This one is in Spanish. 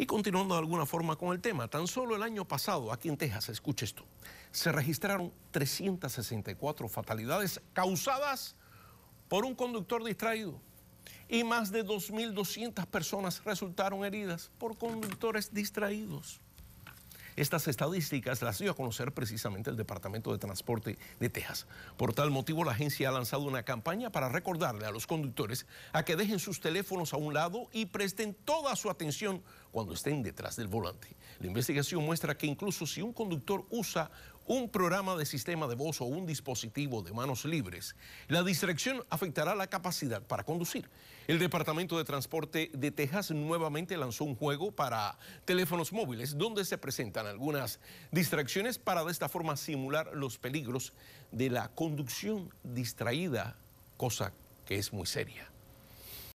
Y continuando de alguna forma con el tema, tan solo el año pasado, aquí en Texas, escuche esto, se registraron 364 fatalidades causadas por un conductor distraído y más de 2.200 personas resultaron heridas por conductores distraídos. Estas estadísticas las dio a conocer precisamente el Departamento de Transporte de Texas. Por tal motivo, la agencia ha lanzado una campaña para recordarle a los conductores a que dejen sus teléfonos a un lado y presten toda su atención cuando estén detrás del volante. La investigación muestra que incluso si un conductor usa un programa de sistema de voz o un dispositivo de manos libres, la distracción afectará la capacidad para conducir. El Departamento de Transporte de Texas nuevamente lanzó un juego para teléfonos móviles donde se presentan algunas distracciones para de esta forma simular los peligros de la conducción distraída, cosa que es muy seria.